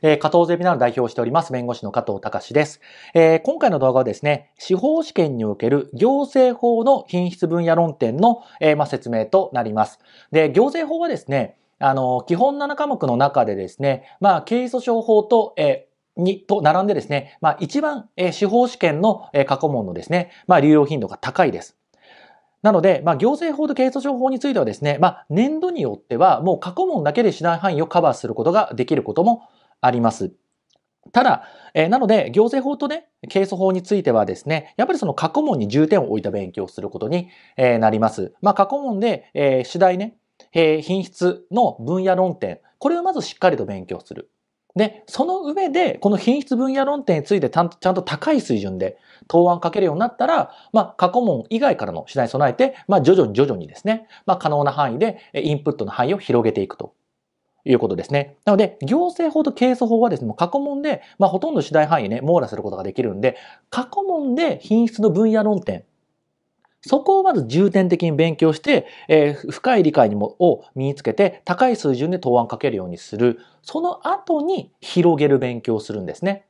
え加藤ゼミナール代表をしております、弁護士の加藤隆です、え今回の動画はですね、司法試験における行政法の品質分野論点の、えまあ、説明となります。で、行政法はですね、あの、基本7科目の中でですね、まあ、刑訴訟法と、えに、と並んでですね、まあ、一番、え司法試験の、え過去問のですね、まあ、流用頻度が高いです。なので、まあ、行政法と刑訴訟法についてはですね、まあ、年度によっては、もう過去問だけでしない範囲をカバーすることができることもあります。ただ、えー、なので、行政法とね、ー訴法についてはですね、やっぱりその過去問に重点を置いた勉強をすることに、えー、なります。まあ、過去問で、えー、次第ね、えー、品質の分野論点、これをまずしっかりと勉強する。で、その上で、この品質分野論点についてちゃんと高い水準で答案かけるようになったら、まあ、過去問以外からの次第に備えて、まあ、徐々に徐々にですね、まあ、可能な範囲でインプットの範囲を広げていくということですね。なので、行政法と係争法はですね、過去問で、まあ、ほとんど次第範囲ね、網羅することができるんで、過去問で品質の分野論点、そこをまず重点的に勉強して、えー、深い理解にもを身につけて、高い水準で答案かけるようにする。その後に広げる勉強をするんですね。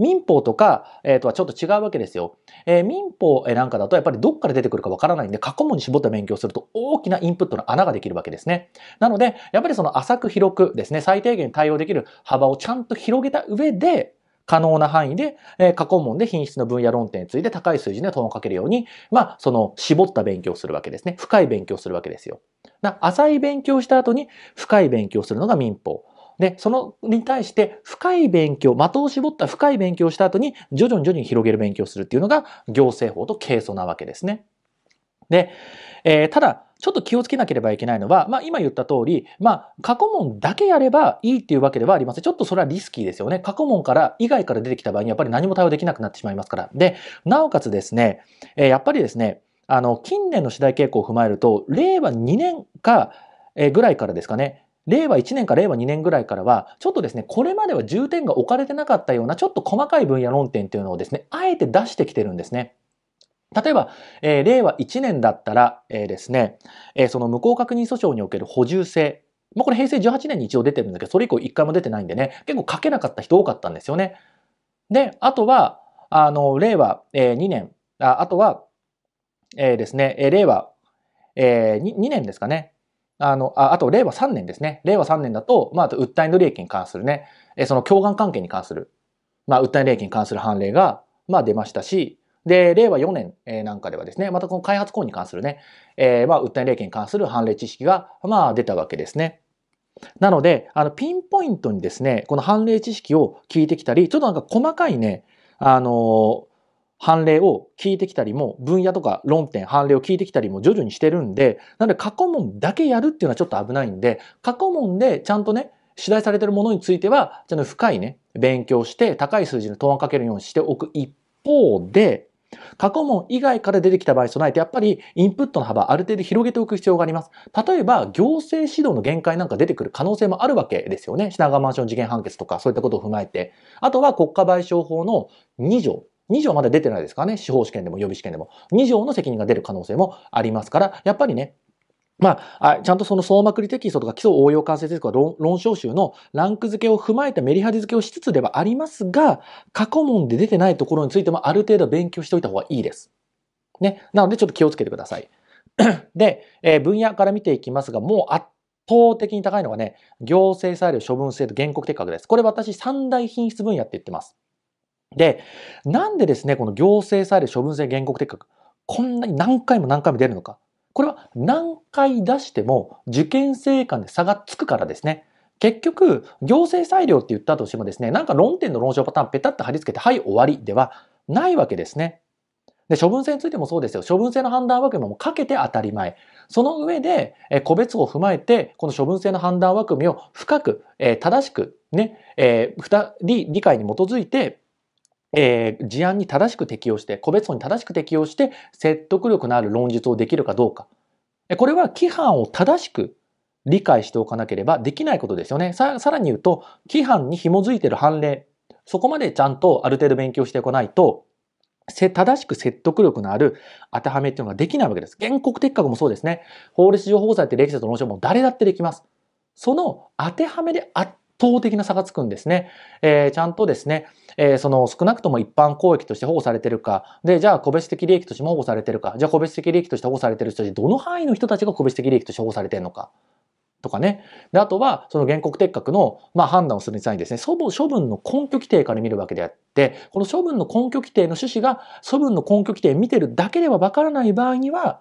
民法とか、えー、とはちょっと違うわけですよ。えー、民法なんかだとやっぱりどっから出てくるかわからないんで、過去問に絞った勉強すると大きなインプットの穴ができるわけですね。なので、やっぱりその浅く広くですね、最低限対応できる幅をちゃんと広げた上で、可能な範囲で、え過去問で品質の分野論点について高い数字で問をかけるように、まあ、その、絞った勉強をするわけですね。深い勉強をするわけですよ。な、浅い勉強した後に深い勉強するのが民法。で、そのに対して深い勉強、的を絞った深い勉強をした後に徐々に徐々に広げる勉強をするっていうのが行政法と係争なわけですね。で、えー、ただ、ちょっと気をつけなければいけないのは、まあ今言った通り、まあ過去問だけやればいいっていうわけではありません。ちょっとそれはリスキーですよね。過去問から以外から出てきた場合にやっぱり何も対応できなくなってしまいますから。で、なおかつですね、えー、やっぱりですね、あの、近年の次第傾向を踏まえると、令和2年か、えぐらいからですかね、令和1年か令和2年ぐらいからは、ちょっとですね、これまでは重点が置かれてなかったような、ちょっと細かい分野論点というのをですね、あえて出してきてるんですね。例えば、えー、令和1年だったら、えー、ですね、えー、その無効確認訴訟における補充性。まあ、これ平成18年に一度出てるんだけど、それ以降一回も出てないんでね、結構書けなかった人多かったんですよね。で、あとは、あの、令和、えー、2年、ああとは、えー、ですね、えー、令和、えー2、2年ですかね、あの、ああと、令和3年ですね。令和3年だと、まあ、あと、訴えの利益に関するね、えその共感関係に関する、まあ、訴えの利益に関する判例が、まあ、出ましたし、で、令和4年、なんかではですね、またこの開発行為に関するね、えー、まあ、訴えの利益に関する判例知識が、まあ、出たわけですね。なので、あの、ピンポイントにですね、この判例知識を聞いてきたり、ちょっとなんか細かいね、あの判例を聞いてきたりも、分野とか論点、判例を聞いてきたりも徐々にしてるんで、なので過去問だけやるっていうのはちょっと危ないんで、過去問でちゃんとね、取材されてるものについては、ちゃんと深いね、勉強して、高い数字で問案かけるようにしておく一方で、過去問以外から出てきた場合に備えて、やっぱりインプットの幅ある程度広げておく必要があります。例えば、行政指導の限界なんか出てくる可能性もあるわけですよね。品川マンション事件判決とか、そういったことを踏まえて。あとは国家賠償法の2条。2条まだ出てないですからね、司法試験でも予備試験でも。2条の責任が出る可能性もありますから、やっぱりね、まあ、ちゃんとその総まくりテキストとか基礎応用関節とか論証集のランク付けを踏まえたメリハリ付けをしつつではありますが、過去問で出てないところについてもある程度勉強しておいた方がいいです。ね。なのでちょっと気をつけてください。で、えー、分野から見ていきますが、もう圧倒的に高いのがね、行政裁量、処分制度、原告適格です。これ私三大品質分野って言ってます。で、なんでですね、この行政裁量処分制原告的確、こんなに何回も何回も出るのか。これは何回出しても受験生間で差がつくからですね。結局、行政裁量って言ったとしてもですね、なんか論点の論証パターンペタッと貼り付けて、はい、終わりではないわけですね。で、処分制についてもそうですよ。処分制の判断枠組みもかけて当たり前。その上で、え個別を踏まえて、この処分制の判断枠組みを深く、え正しくね、えー、理解に基づいてえー、事案に正しく適用して、個別法に正しく適用して、説得力のある論述をできるかどうか。これは規範を正しく理解しておかなければできないことですよね。さらに言うと、規範に紐づいている判例、そこまでちゃんとある程度勉強してこないと、正しく説得力のある当てはめっていうのができないわけです。原告的確もそうですね。法律上法裁って歴史と論証も誰だってできます。その当てはめであっ倒的な差がつくんですね。えー、ちゃんとですね、えー、その少なくとも一般公益として保護されてるか、で、じゃあ個別的利益としても保護されてるか、じゃあ個別的利益として保護されてる人たち、どの範囲の人たちが個別的利益として保護されてるのか。とかね。で、あとは、その原告撤格の、まあ、判断をする際にですね、処分、処分の根拠規定から見るわけであって、この処分の根拠規定の趣旨が、処分の根拠規定見てるだけではわからない場合には、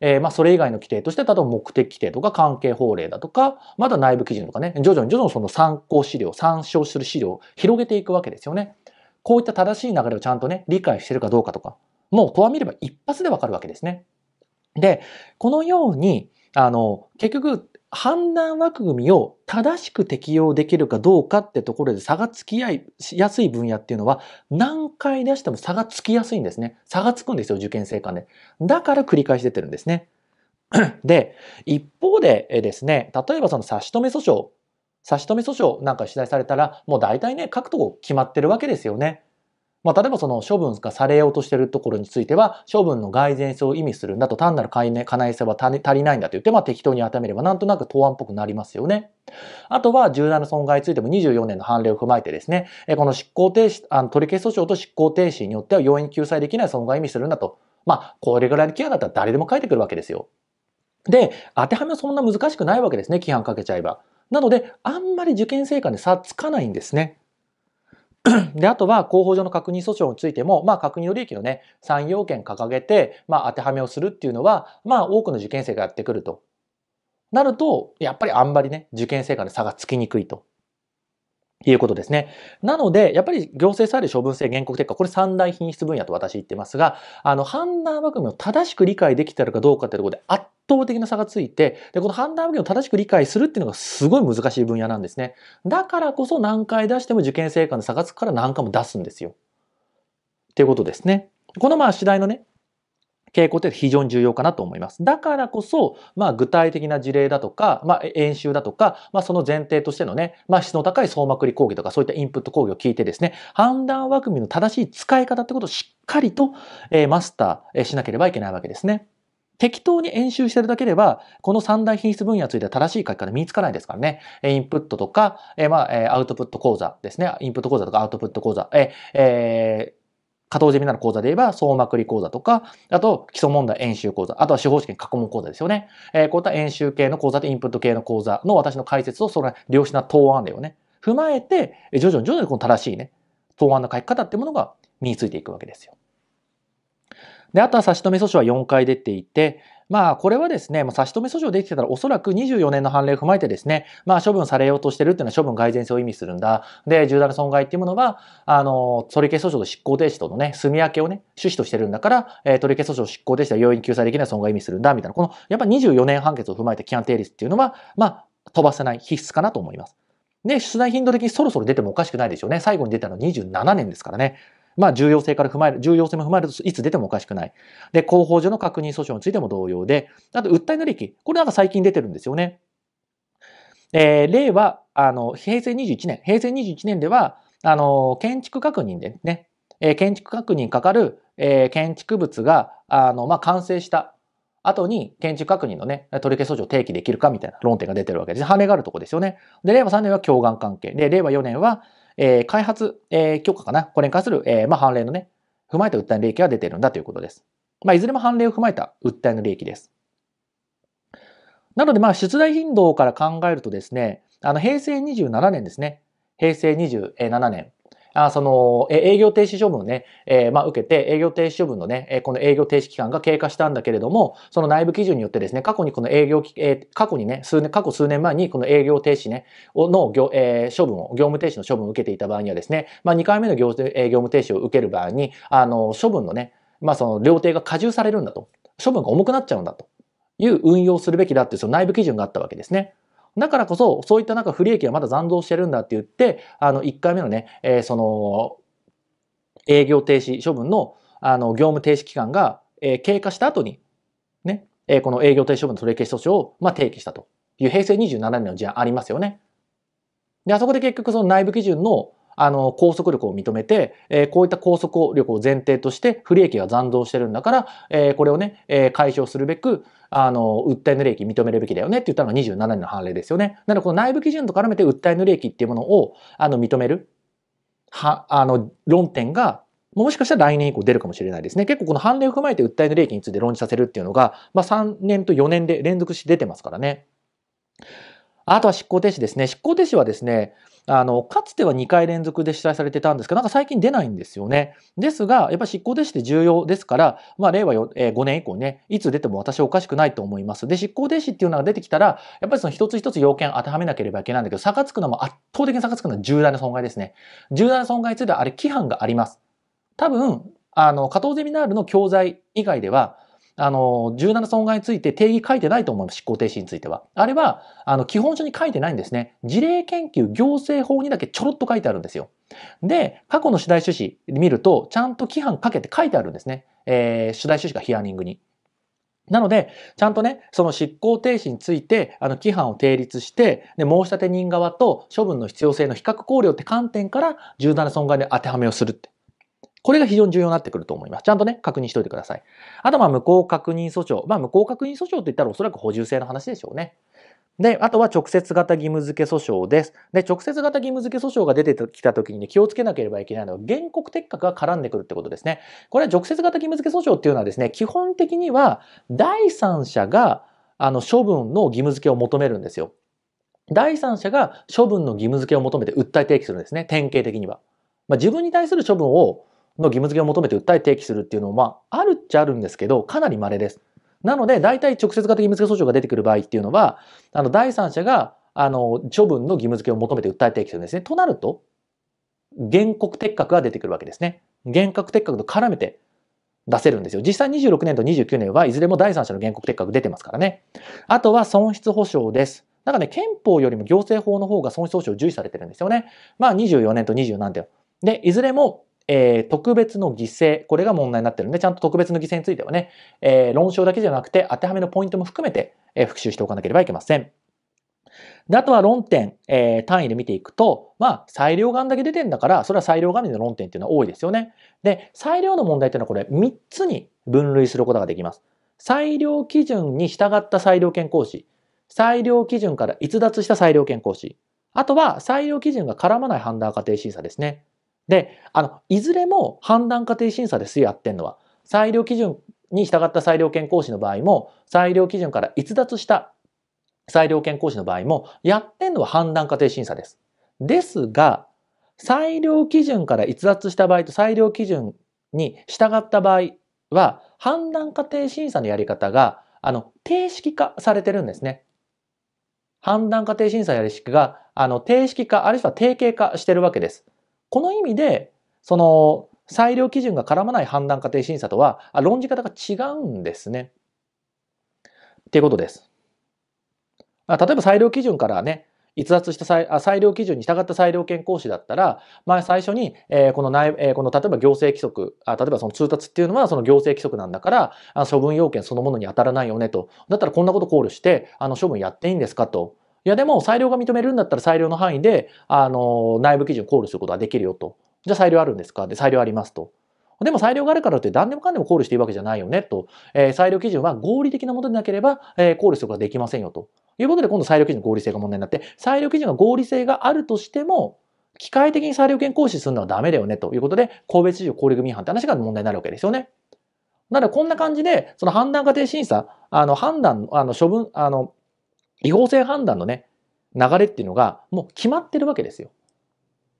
えー、まあそれ以外の規定として、例えば目的規定とか関係法令だとか、また内部基準とかね、徐々に徐々にその参考資料、参照する資料を広げていくわけですよね。こういった正しい流れをちゃんとね、理解してるかどうかとか、もうとは見れば一発でわかるわけですね。で、このように、あの、結局、判断枠組みを正しく適用できるかどうかってところで差がつきやすい分野っていうのは何回出しても差がつきやすいんですね。差がつくんですよ、受験生間で。だから繰り返し出てるんですね。で、一方でですね、例えばその差し止め訴訟、差し止め訴訟なんか取材されたら、もう大体ね、書くとこ決まってるわけですよね。まあ、例えばその処分がされようとしてるところについては、処分の蓋然性を意味するんだと単なる叶え性は足りないんだと言って、まあ、適当に当てめればなんとなく答案っぽくなりますよね。あとは重大な損害についても24年の判例を踏まえてですね、この執行停止、あの取り消し訴訟と執行停止によっては要因救済できない損害を意味するんだと。まあ、これぐらいの規範だったら誰でも書いてくるわけですよ。で、当てはめはそんな難しくないわけですね、規範かけちゃえば。なので、あんまり受験生活で差つかないんですね。で、あとは広報上の確認訴訟についても、まあ、確認の利益のね、3要件掲げて、まあ、当てはめをするっていうのは、まあ、多くの受験生がやってくると。なると、やっぱりあんまりね、受験生から差がつきにくいと。いうことですね。なので、やっぱり行政サール処分制原告撤回、これ三大品質分野と私言ってますが、あの、判断枠組みを正しく理解できてるかどうかっていうところで圧倒的な差がついて、で、この判断枠組みを正しく理解するっていうのがすごい難しい分野なんですね。だからこそ何回出しても受験生間の差がつくから何回も出すんですよ。っていうことですね。このまあ、次第のね、傾向って非常に重要かなと思います。だからこそ、まあ、具体的な事例だとか、まあ、演習だとか、まあ、その前提としてのね、まあ、質の高い総まくり講義とか、そういったインプット講義を聞いてですね、判断枠組みの正しい使い方ってことをしっかりと、えー、マスターしなければいけないわけですね。適当に演習してるだけでは、この三大品質分野については正しい書き方見つからないですからね。インプットとか、えまあ、アウトプット講座ですね。インプット講座とかアウトプット講座、ええ加藤ゼミなら講座で言えば、総まくり講座とか、あと、基礎問題演習講座、あとは司法試験過去問講座ですよね。えー、こういった演習系の講座とインプット系の講座の私の解説を、その良質な答案例をね、踏まえて、徐々に徐々にこの正しいね、答案の書き方っていうものが身についていくわけですよ。で、あとは差し止め訴訟は4回出ていて、まあ、これはですね、差し止め訴訟できてたら、おそらく24年の判例を踏まえてですね、まあ、処分されようとしてるっていうのは処分改善性を意味するんだ。で、重大な損害っていうものは、あの、取り消し訴訟と執行停止とのね、住み分けをね、趣旨としてるんだから、えー、取り消し訴訟執行停止は容易に救済できない損害を意味するんだ、みたいな、この、やっぱ24年判決を踏まえた規範定率っていうのは、まあ、飛ばせない必須かなと思います。で、出題頻度的にそろそろ出てもおかしくないでしょうね。最後に出たのは27年ですからね。まあ、重要性から踏まえる、重要性も踏まえるといつ出てもおかしくない。で、広報上の確認訴訟についても同様で、あと、訴えの利益。これなんか最近出てるんですよね。えー、令和、あの、平成21年、平成21年では、あの、建築確認でね、えー、建築確認かかる、えー、建築物が、あの、まあ、完成した後に建築確認のね、取り消し訴訟を提起できるかみたいな論点が出てるわけです。羽があるとこですよね。で、令和3年は共願関係。で、令和4年は、えー、開発、えー、許可かな、これに関する、えー、まあ、判例のね、踏まえた訴えの利益が出てるんだということです。まあ、いずれも判例を踏まえた訴えの利益です。なので、まあ、出題頻度から考えるとですね、あの、平成27年ですね。平成27年。あその、え営業停止処分をね、えー、まあ、受けて、営業停止処分のね、えこの営業停止期間が経過したんだけれども、その内部基準によってですね、過去にこの営業、えー、過去にね、数年、過去数年前にこの営業停止ね、の業、えー、処分を、業務停止の処分を受けていた場合にはですね、まあ、2回目の業,、業務停止を受ける場合に、あの、処分のね、まあ、その、料亭が加重されるんだと。処分が重くなっちゃうんだと。いう運用するべきだっていうその内部基準があったわけですね。だからこそ、そういったなんか不利益がまだ残像してるんだって言って、あの、1回目のね、えー、その、営業停止処分の、あの、業務停止期間が、えー、経過した後に、ね、えー、この営業停止処分の取り消し措置を、まあ、提起したという平成27年の事案ありますよね。で、あそこで結局その内部基準の、あの、拘束力を認めて、えー、こういった拘束力を前提として不利益が残存してるんだから、えー、これをね、えー、解消するべく、あの、訴えの利益認めるべきだよねって言ったのが27年の判例ですよね。なので、この内部基準と絡めて訴えの利益っていうものを、あの、認める、は、あの、論点が、もしかしたら来年以降出るかもしれないですね。結構この判例を踏まえて訴えの利益について論じさせるっていうのが、まあ3年と4年で連続して出てますからね。あとは執行停止ですね。執行停止はですね、あの、かつては2回連続で主催されてたんですけど、なんか最近出ないんですよね。ですが、やっぱり執行停止って重要ですから、まあ、令和4、えー、5年以降ね、いつ出ても私はおかしくないと思います。で、執行停止っていうのが出てきたら、やっぱりその一つ一つ要件当てはめなければいけないんだけど、差がつくのも圧倒的に差がつくのは重大な損害ですね。重大な損害についてはあれ規範があります。多分、あの、加藤ゼミナールの教材以外では、あの、柔軟な損害について定義書いてないと思います。執行停止については。あれは、あの、基本書に書いてないんですね。事例研究行政法にだけちょろっと書いてあるんですよ。で、過去の主題趣旨見ると、ちゃんと規範かけて書いてあるんですね。えー、主題趣旨がヒアリングに。なので、ちゃんとね、その執行停止について、あの、規範を定立して、で、申立て人側と処分の必要性の比較考慮って観点から、重大な損害で当てはめをするって。これが非常に重要になってくると思います。ちゃんとね、確認しておいてください。あと、まあ、無効確認訴訟。まあ、無効確認訴訟って言ったらおそらく補充性の話でしょうね。で、あとは直接型義務付け訴訟です。で、直接型義務付け訴訟が出てきた時に、ね、気をつけなければいけないのは原告撤格が絡んでくるってことですね。これは直接型義務付け訴訟っていうのはですね、基本的には第三者があの処分の義務付けを求めるんですよ。第三者が処分の義務付けを求めて訴え提起するんですね、典型的には。まあ、自分に対する処分をの義務付けを求めて訴え提起するっていうのは、あ、るっちゃあるんですけど、かなり稀です。なので、大体直接型義務付け訴訟が出てくる場合っていうのは、あの、第三者が、あの、処分の義務付けを求めて訴え提起するんですね。となると、原告撤却が出てくるわけですね。原告撤却と絡めて出せるんですよ。実際26年と29年はいずれも第三者の原告撤却出てますからね。あとは損失保障です。なんかね、憲法よりも行政法の方が損失保障を重視されてるんですよね。まあ24年と27年。で、いずれもえー、特別の犠牲、これが問題になってるんで、ちゃんと特別の犠牲についてはね、えー、論証だけじゃなくて、当てはめのポイントも含めて、えー、復習しておかなければいけません。で、あとは論点、えー、単位で見ていくと、まあ、裁量眼だけ出てんだから、それは裁量画面の論点っていうのは多いですよね。で、裁量の問題っていうのはこれ3つに分類することができます。裁量基準に従った裁量権行使、裁量基準から逸脱した裁量権行使、あとは裁量基準が絡まない判断過程審査ですね。で、あの、いずれも判断過程審査ですよ、やってんのは。裁量基準に従った裁量権行使の場合も、裁量基準から逸脱した裁量権行使の場合も、やってんのは判断過程審査です。ですが、裁量基準から逸脱した場合と裁量基準に従った場合は、判断過程審査のやり方が、あの、定式化されてるんですね。判断過程審査やり式が、あの、定式化、あるいは定型化してるわけです。この意味で、その裁量基準が絡まない判断過程審査とは論じ方が違うんですね。っていうことです。例えば裁量基準からね、逸脱した裁裁量基準に従った裁量権行使だったら、まあ、最初に、えー、この内、えー、この例えば行政規則あ、例えばその通達っていうのはその行政規則なんだから、あ処分要件そのものに当たらないよねと。だったらこんなこと考慮して、あの処分やっていいんですかと。いやでも裁量が認めるんだったら裁量の範囲で、あの、内部基準を考慮することはできるよと。じゃあ裁量あるんですかで、裁量ありますと。でも裁量があるからって何でもかんでも考慮していいわけじゃないよねと。えー、裁量基準は合理的なものでなければ、えー、考慮することはできませんよと。いうことで今度裁量基準の合理性が問題になって、裁量基準が合理性があるとしても、機械的に裁量権行使するのはダメだよねということで、個別事情効力組違反って話が問題になるわけですよね。なのでこんな感じで、その判断過程審査、あの判断、あの処分、あの違法性判断のね、流れっていうのがもう決まってるわけですよ。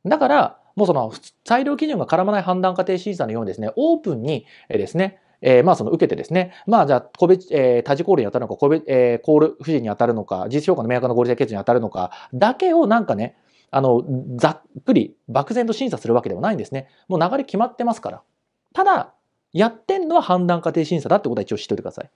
だから、もうその裁量基準が絡まない判断家庭審査のようにですね、オープンにですね、えー、まあその受けてですね、まあじゃあ個別、えー、多次コールに当たるのか、個別、えー、コール不時に当たるのか、実評価の明確な合理的決議に当たるのか、だけをなんかね、あの、ざっくり、漠然と審査するわけでもないんですね。もう流れ決まってますから。ただ、やってんのは判断家庭審査だってことは一応知っておいてください。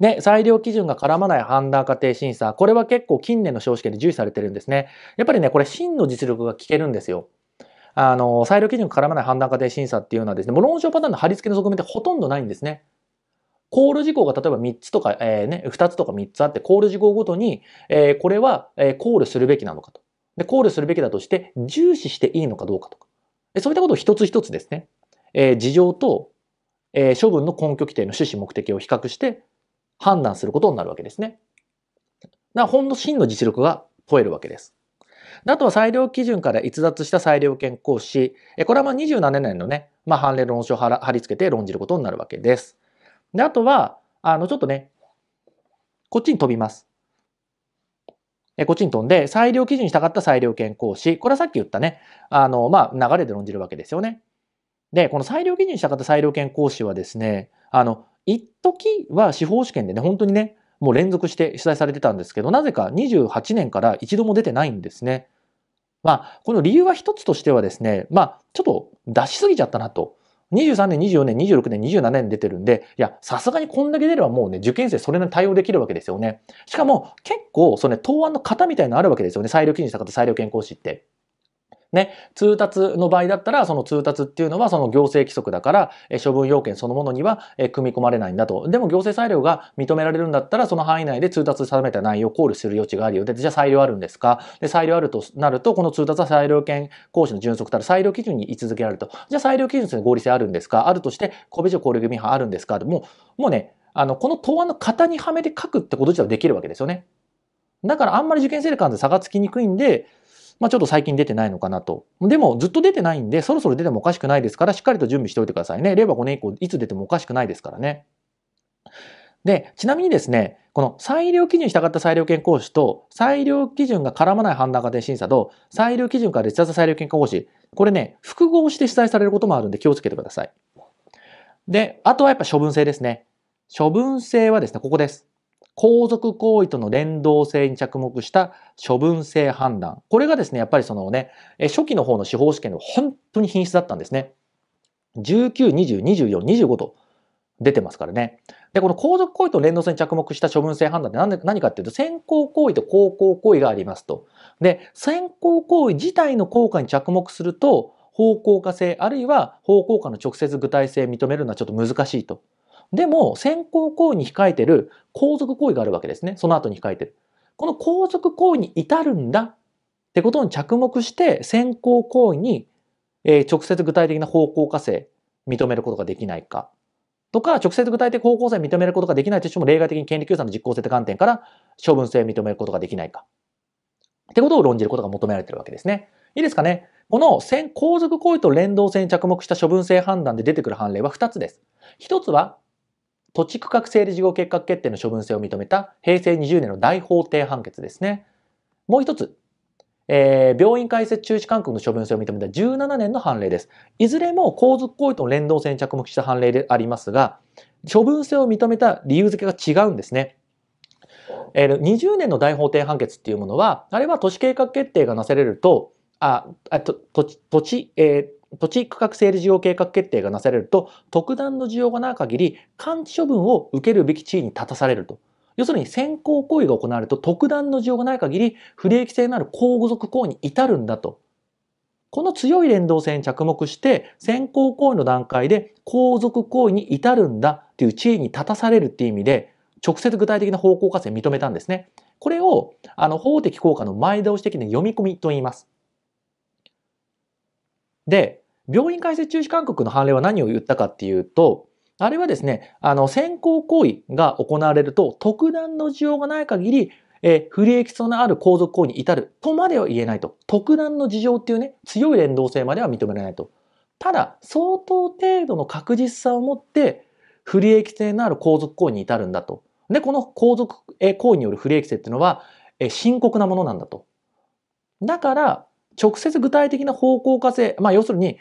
で、裁量基準が絡まない判断過程審査、これは結構近年の少子化で重視されてるんですね。やっぱりね、これ真の実力が聞けるんですよ。あの、裁量基準が絡まない判断過程審査っていうのはですね、もう論証パターンの貼り付けの側面ってほとんどないんですね。コール事項が例えば3つとか、えー、ね、2つとか3つあって、コール事項ごとに、えー、これは、えー、コールするべきなのかと。で、コールするべきだとして、重視していいのかどうかとか。そういったことを一つ一つですね、えー、事情と、えー、処分の根拠規定の趣旨目的を比較して、判断することになるわけですね。だからほんの真の実力が問えるわけです。あとは裁量基準から逸脱した裁量権行使。これはまあ27年のね、まあ、判例論書を貼り付けて論じることになるわけです。で、あとは、あの、ちょっとね、こっちに飛びます。こっちに飛んで、裁量基準に従った裁量権行使。これはさっき言ったね、あの、まあ、流れで論じるわけですよね。で、この裁量基準に従った裁量権行使はですね、あの、一時は司法試験でね、本当にね、もう連続して取材されてたんですけど、なぜか28年から一度も出てないんですね。まあ、この理由は一つとしてはですね、まあ、ちょっと出しすぎちゃったなと。23年、24年、26年、27年出てるんで、いや、さすがにこんだけ出ればもうね、受験生それなりに対応できるわけですよね。しかも、結構、そのね、答案の型みたいなのあるわけですよね。裁量基準した方、裁量健康士って。ね、通達の場合だったら、その通達っていうのはその行政規則だから、え処分要件そのものには、え組み込まれないんだと。でも行政裁量が認められるんだったら、その範囲内で通達定めた内容を考慮する余地があるよ。で、じゃあ裁量あるんですかで、裁量あるとなると、この通達は裁量権行使の準則たる裁量基準に位置づけられると。じゃあ裁量基準に合理性あるんですかあるとして、個別条交流組違反あるんですかでももうね、あの、この答案の型にはめて書くってこと自体はできるわけですよね。だからあんまり受験生で関で差がつきにくいんで、まあ、ちょっと最近出てないのかなと。でも、ずっと出てないんで、そろそろ出てもおかしくないですから、しっかりと準備しておいてくださいね。令和5年以降、いつ出てもおかしくないですからね。で、ちなみにですね、この裁量基準に従った裁量権行使と、裁量基準が絡まない判断家庭審査と、裁量基準からし脱裁量権行使、これね、複合して主催されることもあるんで気をつけてください。で、あとはやっぱ処分制ですね。処分制はですね、ここです。皇族行為との連動性に着目した処分性判断。これがですね、やっぱりそのね、初期の方の司法試験の本当に品質だったんですね。19、20、24、25と出てますからね。で、この皇族行為と連動性に着目した処分性判断って何何かっていうと、先行行為と後行行為がありますと。で、先行行為自体の効果に着目すると、方向化性、あるいは方向化の直接具体性認めるのはちょっと難しいと。でも、先行行為に控えてる後続行為があるわけですね。その後に控えてる。この後続行為に至るんだってことに着目して、先行行為に直接具体的な方向化性認めることができないか。とか、直接具体的方向性認めることができないとしても、例外的に権利救済の実効性って観点から処分性認めることができないか。ってことを論じることが求められてるわけですね。いいですかねこの先、後続行為と連動性に着目した処分性判断で出てくる判例は2つです。1つは、土地区画整理事業計画決定の処分性を認めた平成20年の大法廷判決ですね。もう一つ、えー、病院開設中止勧告の処分性を認めた17年の判例です。いずれも皇族行為との連動性に着目した判例でありますが、処分性を認めた理由付けが違うんですね。えー、20年の大法廷判決っていうものは、あれは都市計画決定がなされると、ああと土地、えー、土地区画整理事業計画決定がなされると、特段の需要がない限り、換気処分を受けるべき地位に立たされると。要するに先行行為が行われると特段の需要がない限り不利益性のある後族行為に至るんだと。この強い連動性に着目して先行行為の段階で後族行為に至るんだという地位に立たされるっていう意味で直接具体的な方向活性認めたんですね。これをあの法的効果の前倒し的な読み込みと言います。で、病院開設中止勧告の判例は何を言ったかっていうと、あれはですね、あの、先行行為が行われると、特段の需要がない限り、え不利益性のある皇族行為に至るとまでは言えないと。特段の事情っていうね、強い連動性までは認められないと。ただ、相当程度の確実さを持って、不利益性のある皇族行為に至るんだと。で、この皇族行為による不利益性っていうのは、え深刻なものなんだと。だから、直接具体的な方向化性、まあ要するに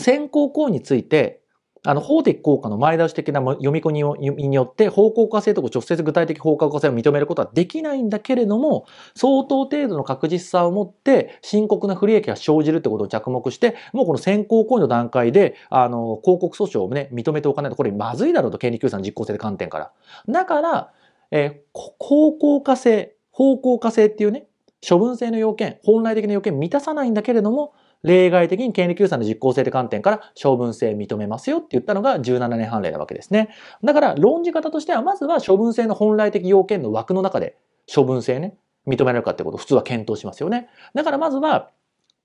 先行行為について、あの、法的効果の前倒し的な読み込みによって、方向化性とか直接具体的方向化性を認めることはできないんだけれども、相当程度の確実さを持って、深刻な不利益が生じるってことを着目して、もうこの先行行為の段階で、あの、広告訴訟をね、認めておかないと、これまずいだろうと、権利救済の実効性で観点から。だから、えー、方向化性、方向化性っていうね、処分性の要件、本来的な要件満たさないんだけれども、例外的に権利救済の実効性という観点から処分性認めますよって言ったのが17年判例なわけですね。だから論じ方としてはまずは処分性の本来的要件の枠の中で処分性ね、認められるかってことを普通は検討しますよね。だからまずは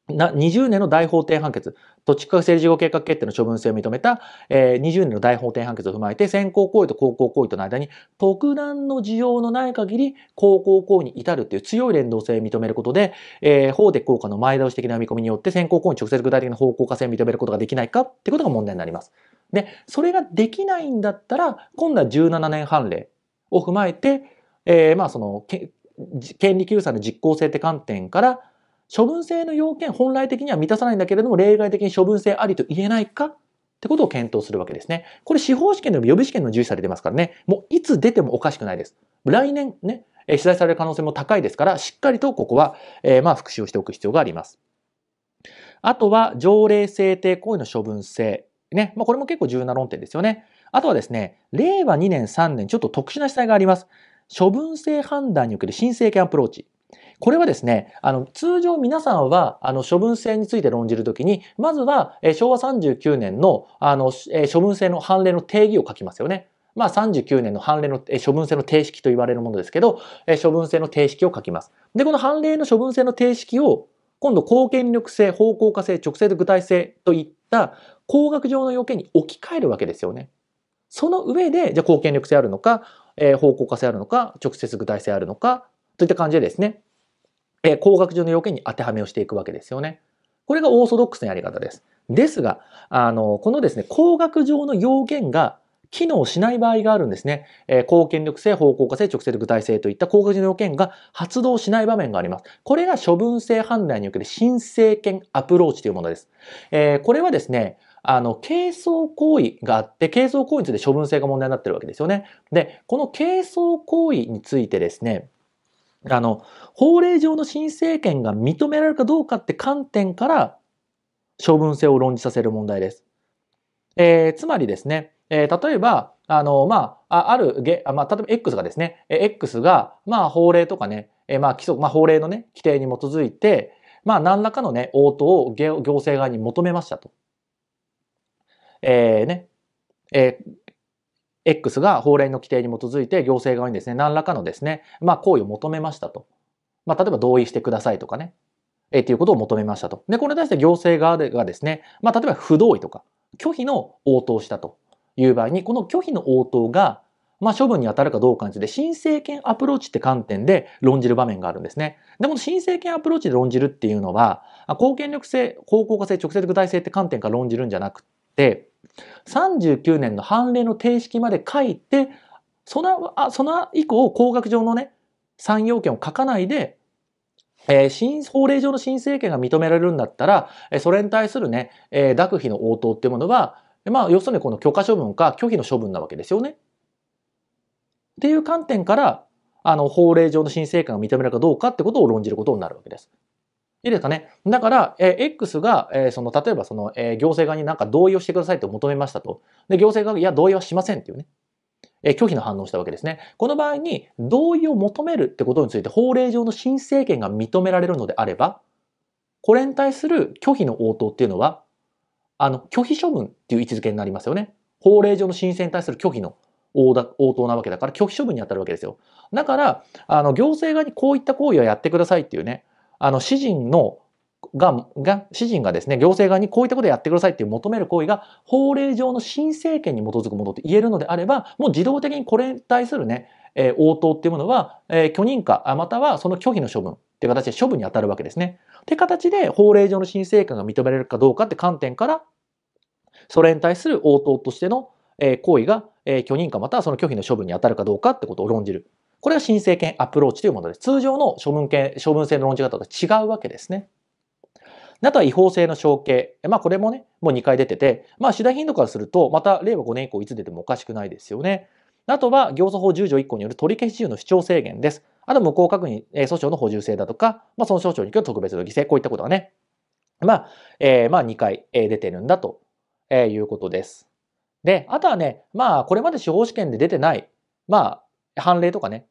な20年の大法廷判決、土地区政治事業計画決定の処分性を認めた、えー、20年の大法廷判決を踏まえて、先行行為と後行行為との間に、特段の事情のない限り、後行行為に至るという強い連動性を認めることで、えー、法で効果の前倒し的な見込みによって、先行行為に直接具体的な方向化性を認めることができないかってことが問題になります。で、それができないんだったら、今度は17年判例を踏まえて、えー、まあその、権利救済の実効性って観点から、処分性の要件本来的には満たさないんだけれども、例外的に処分性ありと言えないかってことを検討するわけですね。これ司法試験でも予備試験の重視されてますからね、もういつ出てもおかしくないです。来年ね、取材される可能性も高いですから、しっかりとここは、えー、まあ復習をしておく必要があります。あとは、条例制定行為の処分性。ね。まあ、これも結構重要な論点ですよね。あとはですね、令和2年3年、ちょっと特殊な記載があります。処分性判断における申請権アプローチ。これはですね、あの、通常皆さんは、あの、処分制について論じるときに、まずは、え昭和39年の、あの、え処分制の判例の定義を書きますよね。まあ、39年の判例の処分制の定式と言われるものですけど、処分制の定式を書きます。で、この判例の処分制の定式を、今度、公権力性、方向化性、直接具体性といった工学上の要件に置き換えるわけですよね。その上で、じゃあ、公権力性あるのか、えー、方向化性あるのか、直接具体性あるのか、といった感じでですね、え工学上の要件に当てはめをしていくわけですよね。これがオーソドックスなやり方です。ですが、あの、このですね、工学上の要件が機能しない場合があるんですね。えー、貢献力性、方向化性、直接具体性といった工学上の要件が発動しない場面があります。これが処分性判断における申請権アプローチというものです。えー、これはですね、あの、係争行為があって、係争行為について処分性が問題になってるわけですよね。で、この係争行為についてですね、あの、法令上の新政権が認められるかどうかって観点から処分性を論じさせる問題です。えー、つまりですね、えー、例えば、あの、まあ、あるげ、まあ、例えば X がですね、X が、まあ、法令とかね、えー、まあ、規則、まあ、法令のね、規定に基づいて、まあ、何らかのね、応答を行政側に求めましたと。えー、ね、えー、X が法令の規定に基づいて行政側にですね、何らかのですね、まあ、行為を求めましたと。まあ、例えば同意してくださいとかね、えっていうことを求めましたと。で、これに対して行政側がですね、まあ、例えば不同意とか、拒否の応答したという場合に、この拒否の応答が、まあ、処分に当たるかどうかについて、申請権アプローチって観点で論じる場面があるんですね。でも、申請権アプローチで論じるっていうのは、貢献力性、公向化性、直接具体性って観点から論じるんじゃなく、39年の判例の定式まで書いて、その、あその以降、工学上のね、3要件を書かないで、えー、新、法令上の申請権が認められるんだったら、えー、それに対するね、えー、諾費の応答っていうものは、まあ、要するにこの許可処分か拒否の処分なわけですよね。っていう観点から、あの、法令上の申請権が認められるかどうかってことを論じることになるわけです。いいですかね。だから、えー、X が、えー、その、例えばその、えー、行政側になんか同意をしてくださいと求めましたと。で、行政側が、いや、同意はしませんっていうね。えー、拒否の反応したわけですね。この場合に、同意を求めるってことについて法令上の申請権が認められるのであれば、これに対する拒否の応答っていうのは、あの、拒否処分っていう位置づけになりますよね。法令上の申請に対する拒否の応答なわけだから、拒否処分に当たるわけですよ。だから、あの、行政側にこういった行為はやってくださいっていうね、あの、詩人のが、が、詩人がですね、行政側にこういったことをやってくださいっていう求める行為が法令上の新政権に基づくものと言えるのであれば、もう自動的にこれに対するね、えー、応答っていうものは、えー、許認可、またはその拒否の処分っていう形で処分に当たるわけですね。って形で法令上の新政権が認められるかどうかって観点から、それに対する応答としての、えー、行為が、えー、許認可またはその拒否の処分に当たるかどうかってことを論じるこれが申請権アプローチというものです。通常の処分権、処分性の論じ方と違うわけですね。あとは違法性の承継。まあこれもね、もう2回出てて、まあ次第頻度からすると、また令和5年以降いつ出てもおかしくないですよね。あとは行訴法10条1項による取り消し自由の主張制限です。あと無効確認、訴訟の補充性だとか、まあ、損傷訟に来る特別の犠牲、こういったことがね、まあ、えー、まあ2回、出てるんだと、えー、いうことです。で、あとはね、まあこれまで司法試験で出てない、まあ判例とかね、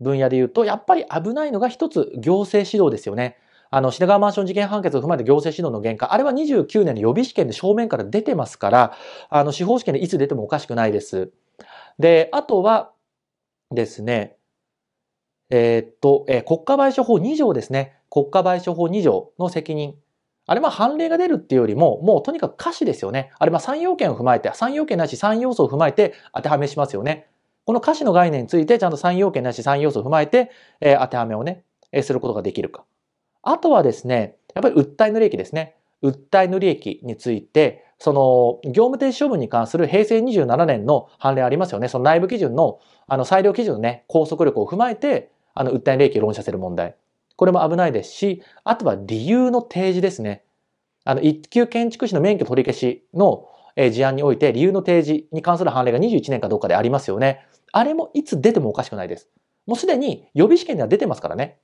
分野で言うと、やっぱり危ないのが一つ行政指導ですよね。あの、品川マンション事件判決を踏まえた行政指導の限界、あれは29年の予備試験で正面から出てますから、あの、司法試験でいつ出てもおかしくないです。で、あとはですね、えー、っと、えー、国家賠償法2条ですね。国家賠償法2条の責任。あれまあ判例が出るっていうよりも、もうとにかく可視ですよね。あれまあ3要件を踏まえて、3要件なし3要素を踏まえて当てはめしますよね。この歌詞の概念についてちゃんと3要件なし3要素を踏まえて、えー、当てはめをね、えー、することができるか。あとはですね、やっぱり訴えの利益ですね。訴えの利益について、その業務停止処分に関する平成27年の判例ありますよね。その内部基準のあの裁量基準のね、拘束力を踏まえて、あの訴えの利益を論じさせる問題。これも危ないですし、あとは理由の提示ですね。あの、一級建築士の免許取り消しの事案において理由の提示に関する判例が21年かどうかでありますよね。あれもいつ出てもおかしくないです。もうすでに予備試験では出てますからね。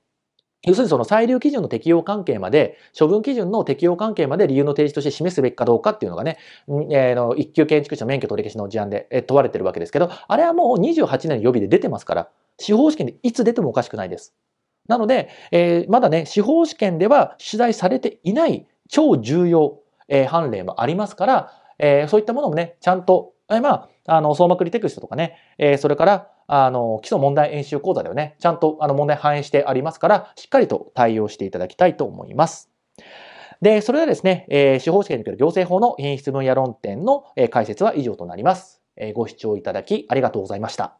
要するにその裁量基準の適用関係まで、処分基準の適用関係まで理由の提示として示すべきかどうかっていうのがね、えー、の一級建築士の免許取り消しの事案で、問われてるわけですけど、あれはもう28年予備で出てますから、司法試験でいつ出てもおかしくないです。なので、えー、まだね、司法試験では取材されていない超重要、えー、判例もありますから、えー、そういったものもね、ちゃんとい、まあ、あの、総まくりテクストとかね、えー、それから、あの、基礎問題演習講座ではね、ちゃんとあの問題反映してありますから、しっかりと対応していただきたいと思います。で、それではですね、えー、司法試験における行政法の品質分野論点の、えー、解説は以上となります。えー、ご視聴いただきありがとうございました。